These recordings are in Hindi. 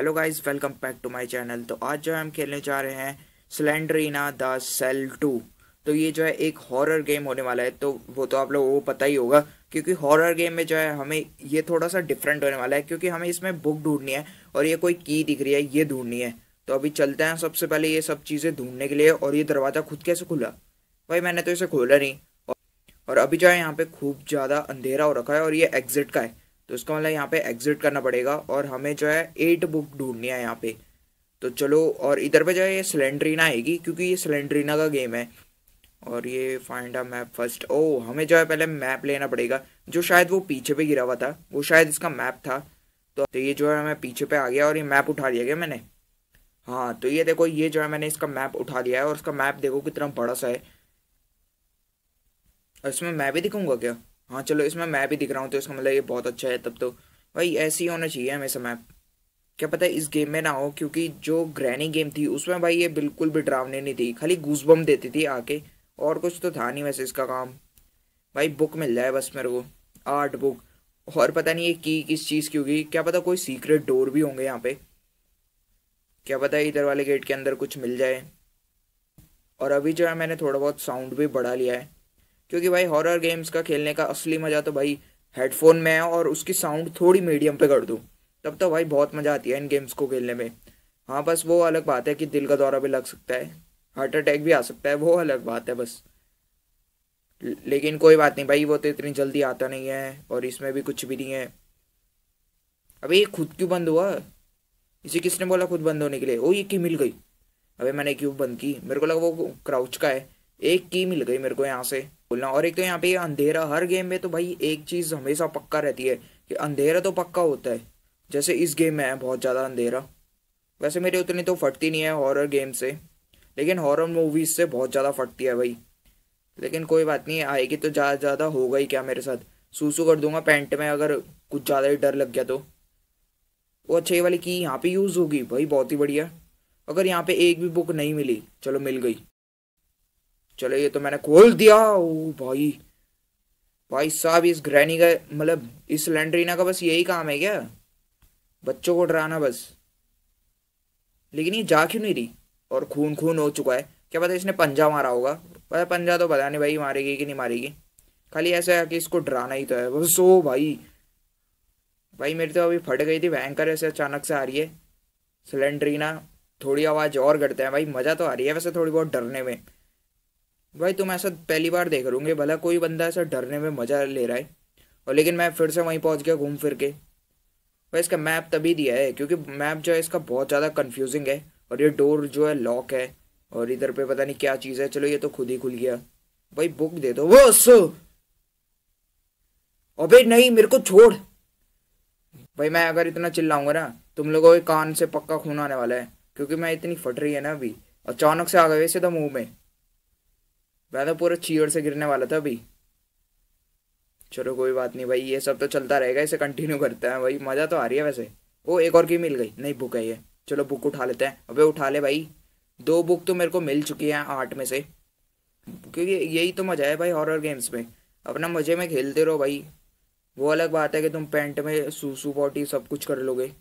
hello guys welcome back to my channel तो आज जो है हम खेलने जा रहे हैं सिलेंडरीना द सेल टू तो ये जो है एक हॉरर गेम होने वाला है तो वो तो आप लोगों को पता ही होगा क्योंकि हॉरर गेम में जो है हमें ये थोड़ा सा डिफरेंट होने वाला है क्योंकि हमें इसमें बुक ढूंढनी है और ये कोई की दिख रही है ये ढूंढनी है तो अभी चलते हैं सबसे पहले ये सब चीज़ें ढूंढने के लिए और ये दरवाज़ा खुद कैसे खुला भाई मैंने तो इसे खोला नहीं और अभी जो है यहाँ पे खूब ज़्यादा अंधेरा हो रखा है और ये एग्जिट का है तो इसका मतलब यहाँ पे एग्जिट करना पड़ेगा और हमें जो है एट बुक ढूंढनी है यहाँ पे तो चलो और इधर पे जो है ये सिलेंड्रीना आएगी क्योंकि ये सिलेंड्रीना का गेम है और ये फाइंड अ मैप फर्स्ट ओ हमें जो है पहले मैप लेना पड़ेगा जो शायद वो पीछे पे गिरा हुआ था वो शायद इसका मैप था तो, तो ये जो है हमें पीछे पे आ गया और ये मैप उठा लिया गया मैंने हाँ तो ये देखो ये जो है मैंने इसका मैप उठा लिया है और इसका मैप देखो कितना बड़ा सा है इसमें मैं भी दिखूंगा क्या हाँ चलो इसमें मैप ही दिख रहा हूँ तो इसका मतलब ये बहुत अच्छा है तब तो भाई ऐसे ही होना चाहिए हमेशा मैप क्या पता है इस गेम में ना हो क्योंकि जो ग्रैनी गेम थी उसमें भाई ये बिल्कुल भी ड्रावने नहीं थी खाली घूसबम देती थी आके और कुछ तो था नहीं वैसे इसका काम भाई बुक मिल जाए बस मेरे को आर्ट बुक और पता नहीं ये की किस चीज़ की होगी क्या पता कोई सीक्रेट डोर भी होंगे यहाँ पे क्या पता इधर वाले गेट के अंदर कुछ मिल जाए और अभी जो है मैंने थोड़ा बहुत साउंड भी बढ़ा लिया है क्योंकि भाई हॉरर गेम्स का खेलने का असली मज़ा तो भाई हेडफोन में है और उसकी साउंड थोड़ी मीडियम पे कर दूँ तब तो भाई बहुत मज़ा आती है इन गेम्स को खेलने में हाँ बस वो अलग बात है कि दिल का दौरा भी लग सकता है हार्ट अटैक भी आ सकता है वो अलग बात है बस लेकिन कोई बात नहीं भाई वो तो इतनी जल्दी आता नहीं है और इसमें भी कुछ भी नहीं है अबे ये खुद क्यों बंद हुआ इसे किसने बोला खुद बंद होने के लिए ओ ये की मिल गई अबे मैंने क्यों बंद की मेरे को लगा वो क्राउच का है एक की मिल गई मेरे को यहाँ से बोलना और एक तो यहाँ पे अंधेरा हर गेम में तो भाई एक चीज़ हमेशा पक्का रहती है कि अंधेरा तो पक्का होता है जैसे इस गेम में है बहुत ज़्यादा अंधेरा वैसे मेरे उतनी तो फटती नहीं है हॉरर गेम से लेकिन हॉरर मूवीज़ से बहुत ज़्यादा फटती है भाई लेकिन कोई बात नहीं आएगी तो ज़्यादा ज़्यादा होगा ही क्या मेरे साथ सूसू कर दूंगा पैंट में अगर कुछ ज़्यादा ही डर लग गया तो वो अच्छे वाली की यहाँ पे यूज़ होगी भाई बहुत ही बढ़िया अगर यहाँ पे एक भी बुक नहीं मिली चलो मिल गई चलो ये तो मैंने खोल दिया ओ भाई भाई साहब इस ग्रैनी का मतलब इस लैंड्रीना का बस यही काम है क्या बच्चों को डराना बस लेकिन ये जा क्यों नहीं रही और खून खून हो चुका है क्या पता इसने पंजा मारा होगा पता पंजा तो पता नहीं भाई मारेगी कि नहीं मारेगी खाली ऐसा है कि इसको डराना ही तो है बस ओ भाई भाई मेरी तो अभी फट गई थी भयंकर ऐसे अचानक से आ रही है सिलेंड्रीना थोड़ी आवाज़ और करते हैं भाई मज़ा तो आ रही है वैसे थोड़ी बहुत डरने में भाई तुम ऐसा पहली बार देख रूंगे भला कोई बंदा ऐसा डरने में मज़ा ले रहा है और लेकिन मैं फिर से वहीं पहुंच गया घूम फिर के भाई इसका मैप तभी दिया है क्योंकि मैप जो है इसका बहुत ज़्यादा कन्फ्यूजिंग है और ये डोर जो है लॉक है और इधर पे पता नहीं क्या चीज़ है चलो ये तो खुद ही खुल गया भाई बुक दे दो वो सो अबे नहीं मेरे को छोड़ भाई मैं अगर इतना चिल्लाऊंगा ना तुम लोगों के कान से पक्का खून आने वाला है क्योंकि मैं इतनी फट रही है ना अभी अचानक से आ गए तो मुंह में तो पूरा चीड़ से गिरने वाला था अभी चलो कोई बात नहीं भाई ये सब तो चलता रहेगा इसे कंटिन्यू करते हैं भाई मज़ा तो आ रही है वैसे ओ एक और की मिल गई नहीं बुक है ये चलो बुक उठा लेते हैं अबे उठा ले भाई दो बुक तो मेरे को मिल चुकी हैं आठ में से क्योंकि यही तो मज़ा है भाई हॉरर गेम्स में अपना मज़े में खेलते रहो भाई वो अलग बात है कि तुम पेंट में सूसू पॉटी सब कुछ कर लोगे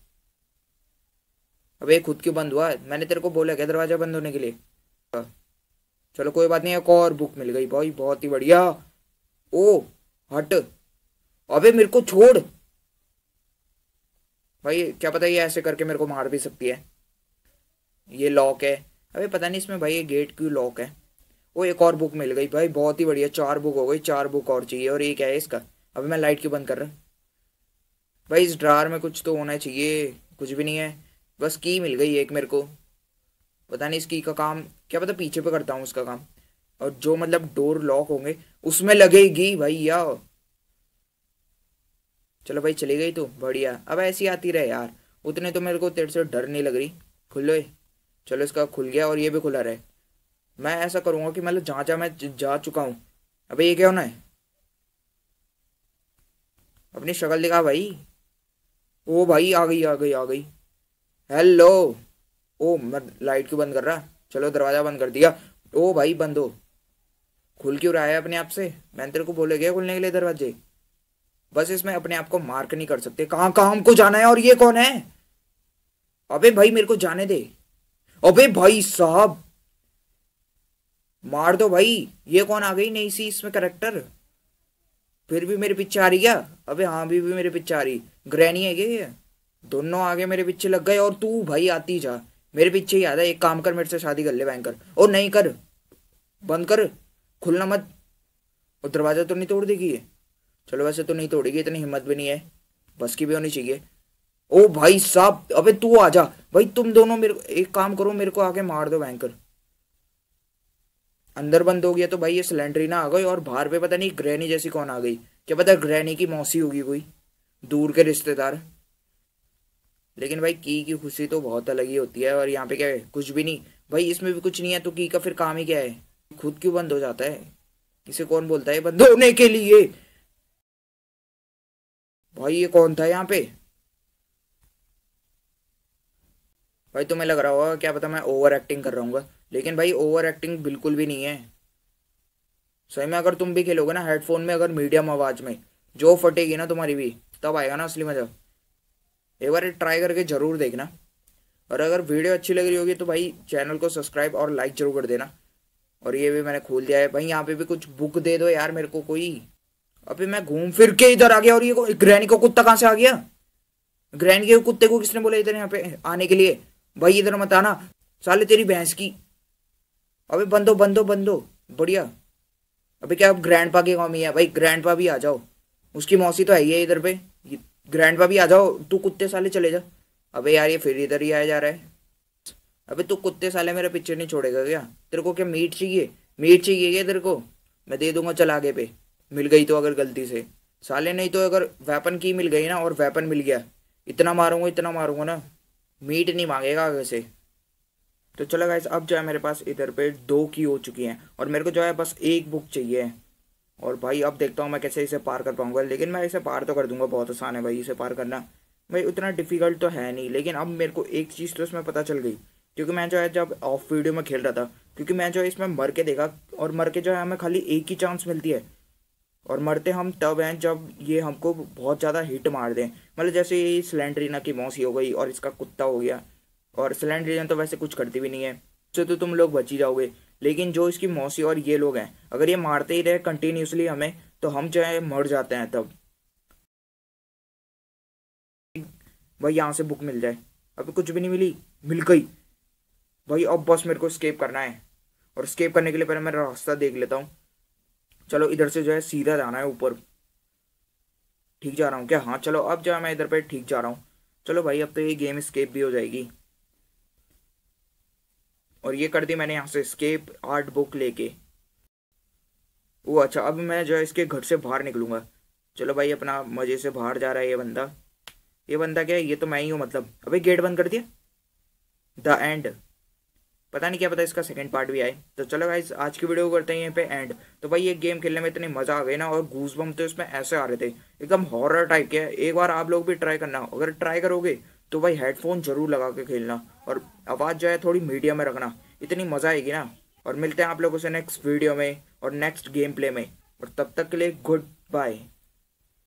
अबे खुद क्यों बंद हुआ मैंने तेरे को बोला क्या दरवाज़ा बंद होने के लिए चलो कोई बात नहीं एक और बुक मिल गई भाई बहुत ही बढ़िया ओ हट अबे मेरे को छोड़ भाई क्या पता ये ऐसे करके मेरे को मार भी सकती है ये लॉक है अबे पता नहीं इसमें भाई ये गेट क्यों लॉक है वो एक और बुक मिल गई भाई बहुत ही बढ़िया चार बुक हो गई चार बुक और चाहिए और एक है इसका अभी मैं लाइट क्यों बंद कर रहा भाई इस ड्रार में कुछ तो होना चाहिए कुछ भी नहीं है बस की मिल गई एक मेरे को पता नहीं इसकी का काम क्या पता पीछे पे करता हूँ उसका काम और जो मतलब डोर लॉक होंगे उसमें लगेगी भैया चलो भाई चली गई तो बढ़िया अब ऐसी आती रहे यार उतने तो मेरे को तेरे से डर नहीं लग रही खुलो चलो इसका खुल गया और ये भी खुला रहे मैं ऐसा करूँगा कि मतलब जहाँ जहाँ मैं जा चुका हूँ अबे ये क्या होना है अपनी शक्ल दिखा भाई ओ भाई आ गई आ गई आ गई हेलो ओ मैं लाइट क्यों बंद कर रहा चलो दरवाज़ा बंद कर दिया ओ भाई बंद हो खुल क्यों रहा है अपने आप से मैंने तेरे को बोले गया खुलने के लिए दरवाजे बस इसमें अपने आप को मार्क नहीं कर सकते कहां कहां हमको जाना है और ये कौन है अबे भाई मेरे को जाने दे अबे भाई साहब मार दो भाई ये कौन आ गई नहीं सी इसमें करेक्टर फिर भी मेरे पीछे आ रही क्या अबे हाँ भी, भी मेरे पीछे आ रही ग्रैनी है ये दोनों आगे मेरे पीछे लग गए और तू भाई आती जा मेरे पीछे ही आता है एक काम कर मेरे से शादी कर ले भयंकर और नहीं कर बंद कर खुलना मत और दरवाज़ा तो नहीं तोड़ देगी ये चलो वैसे तो नहीं तोड़ेगी इतनी हिम्मत भी नहीं है बस की भी होनी चाहिए ओ भाई साहब अबे तू आ जा भाई तुम दोनों मेरे एक काम करो मेरे को आके मार दो भयंकर अंदर बंद हो गया तो भाई ये सिलेंडर ही ना आ गई और बाहर पे पता नहीं ग्रहणी जैसी कौन आ गई क्या पता ग्रहणी की मौसी होगी कोई दूर के रिश्तेदार लेकिन भाई की की खुशी तो बहुत अलग ही होती है और यहाँ पे क्या है कुछ भी नहीं भाई इसमें भी कुछ नहीं है तो की का फिर काम ही क्या है खुद क्यों बंद हो जाता है इसे कौन बोलता है बंद होने के लिए भाई ये कौन था यहाँ पे भाई तुम्हें लग रहा होगा क्या पता मैं ओवर एक्टिंग कर रहा हूँ लेकिन भाई ओवर एक्टिंग बिल्कुल भी नहीं है सही में अगर तुम भी खेलोगे ना हेडफोन में अगर मीडियम आवाज में जो फटेगी ना तुम्हारी भी तब आएगा ना असली मजा एक बार ट्राई करके ज़रूर देखना और अगर वीडियो अच्छी लग रही होगी तो भाई चैनल को सब्सक्राइब और लाइक ज़रूर कर देना और ये भी मैंने खोल दिया है भाई यहाँ पे भी कुछ बुक दे दो यार मेरे को कोई अभी मैं घूम फिर के इधर आ गया और ये ग्रैनी को कुत्ता कहाँ से आ गया ग्रैनी के कुत्ते को किसने बोला इधर यहाँ पे आने के लिए भाई इधर मत आना साले तेरी भैंस की अभी बंदो बंदो बंदो बढ़िया अभी क्या अब ग्रैंड के गाँव में है भाई ग्रैंड भी आ जाओ उसकी मौसी तो है ही है इधर पे ग्रैंड भाभी आ जाओ तू कुत्ते साले चले जा अबे यार ये फिर इधर ही आया जा रहा है अबे तू कुत्ते साले मेरा पीछे नहीं छोड़ेगा क्या तेरे को क्या मीट चाहिए मीट चाहिए क्या तेरे को मैं दे दूंगा चल आगे पे मिल गई तो अगर गलती से साले नहीं तो अगर वेपन की मिल गई ना और वेपन मिल गया इतना मारूंगा इतना मारूंगा ना मीट नहीं मांगेगा आगे से तो चलो गाइस अब जो है मेरे पास इधर पे दो की हो चुकी हैं और मेरे को जो है बस एक बुक चाहिए और भाई अब देखता हूँ मैं कैसे इसे पार कर पाऊँगा लेकिन मैं इसे पार तो कर दूंगा बहुत आसान है भाई इसे पार करना भाई उतना डिफ़िकल्ट तो है नहीं लेकिन अब मेरे को एक चीज़ तो इसमें पता चल गई क्योंकि मैं जो है जब ऑफ वीडियो में खेल रहा था क्योंकि मैं जो है इसमें मर के देखा और मर के जो है हमें खाली एक ही चांस मिलती है और मरते हम तब हैं जब ये हमको बहुत ज़्यादा हिट मार दें मतलब जैसे ये सिलेंड्रीना की मौसी हो गई और इसका कुत्ता हो गया और सिलेंड्रीना तो वैसे कुछ करती भी नहीं है उससे तो, तो तुम लोग बच ही जाओगे लेकिन जो इसकी मौसी और ये लोग हैं अगर ये मारते ही रहे कंटिन्यूसली हमें तो हम जो है मर जाते हैं तब भाई यहाँ से बुक मिल जाए अभी कुछ भी नहीं मिली मिल गई भाई अब बस मेरे को स्केप करना है और स्केप करने के लिए पहले मैं रास्ता देख लेता हूँ चलो इधर से जो है सीधा जाना है ऊपर ठीक जा रहा हूँ क्या हाँ चलो अब जो है मैं इधर पे ठीक जा रहा हूँ चलो भाई अब तो ये गेम स्केप भी हो जाएगी और ये कर दी मैंने यहाँ से स्केप आर्ट बुक लेके वो अच्छा अब मैं जो है इसके घर से बाहर निकलूँगा चलो भाई अपना मज़े से बाहर जा रहा है ये बंदा ये बंदा क्या है ये तो मैं ही हूँ मतलब अभी गेट बंद कर दिया द एंड पता नहीं क्या पता इसका सेकंड पार्ट भी आए तो चलो भाई आज की वीडियो करते हैं यहाँ पे एंड तो भाई ये गेम खेलने में इतने मज़ा आ गए ना और गूज बम तो इसमें ऐसे आ रहे थे एकदम हॉरर टाइप के एक बार आप लोग भी ट्राई करना अगर ट्राई करोगे तो भाई हेडफोन ज़रूर लगा के खेलना और आवाज़ जो है थोड़ी मीडियम में रखना इतनी मज़ा आएगी ना और मिलते हैं आप लोगों से नेक्स्ट वीडियो में और नेक्स्ट गेम प्ले में और तब तक के लिए गुड बाय